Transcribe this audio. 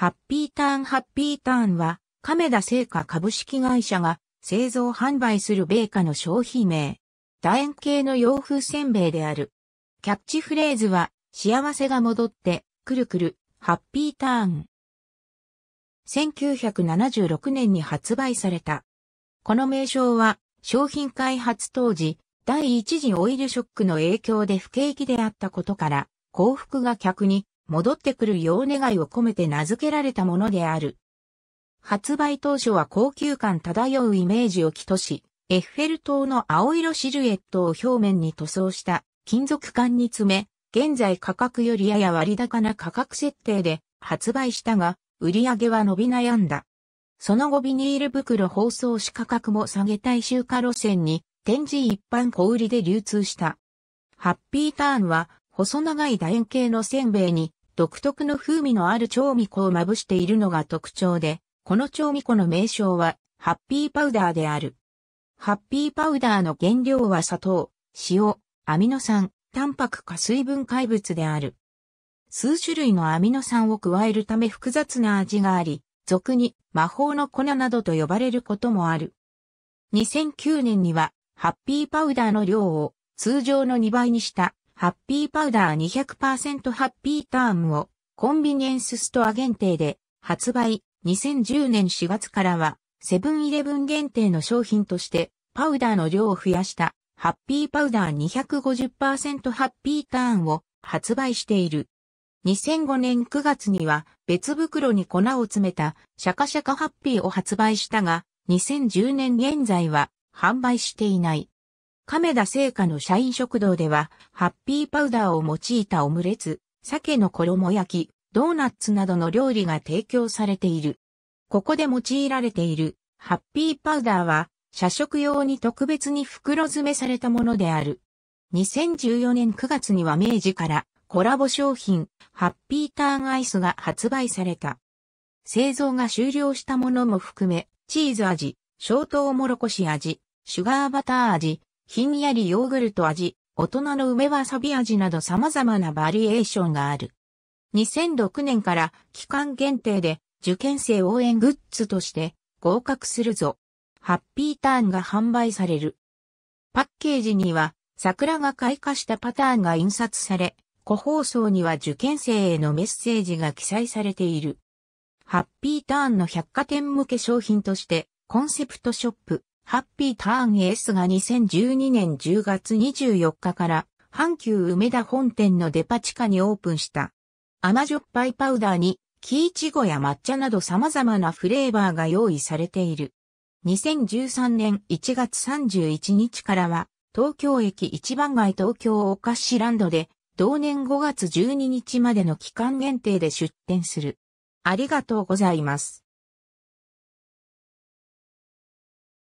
ハッピーターンハッピーターンは、亀田製菓株式会社が製造販売する米菓の商品名。楕円形の洋風せんべいである。キャッチフレーズは、幸せが戻って、くるくる、ハッピーターン。1976年に発売された。この名称は、商品開発当時、第一次オイルショックの影響で不景気であったことから、幸福が客に戻ってくるよう願いを込めて名付けられたものである。発売当初は高級感漂うイメージを起とし、エッフェル塔の青色シルエットを表面に塗装した金属管に詰め、現在価格よりやや割高な価格設定で発売したが、売り上げは伸び悩んだ。その後ビニール袋包装紙価格も下げ大集荷路線に展示一般小売りで流通した。ハッピーターンは細長い楕円形のせんべいに独特の風味のある調味粉をまぶしているのが特徴で、この調味粉の名称は、ハッピーパウダーである。ハッピーパウダーの原料は砂糖、塩、アミノ酸、タンパク化水分解物である。数種類のアミノ酸を加えるため複雑な味があり、俗に魔法の粉などと呼ばれることもある。2009年には、ハッピーパウダーの量を通常の2倍にしたハッピーパウダー200%ハッピーターンをコンビニエンスストア限定で発売2010年4月からはセブンイレブン限定の商品としてパウダーの量を増やしたハッピーパウダー250%ハッピーターンを発売している。2005年9月には別袋に粉を詰めたシャカシャカハッピーを発売したが2010年現在は販売していない。亀田製菓の社員食堂では、ハッピーパウダーを用いたオムレツ、鮭の衣焼き、ドーナッツなどの料理が提供されている。ここで用いられている、ハッピーパウダーは、社食用に特別に袋詰めされたものである。2014年9月には明治からコラボ商品、ハッピーターンアイスが発売された。製造が終了したものも含め、チーズ味、ショートウモロコシ味、シュガーバター味、ひんやりヨーグルト味、大人の梅わさび味など様々なバリエーションがある。2006年から期間限定で受験生応援グッズとして合格するぞ。ハッピーターンが販売される。パッケージには桜が開花したパターンが印刷され、個包装には受験生へのメッセージが記載されている。ハッピーターンの百貨店向け商品としてコンセプトショップ、ハッピーターン S が2012年10月24日から阪急梅田本店のデパ地下にオープンした。甘じょっぱいパウダーに、木いちごや抹茶など様々なフレーバーが用意されている。2013年1月31日からは、東京駅一番街東京お菓子ランドで、同年5月12日までの期間限定で出店する。ありがとうございます。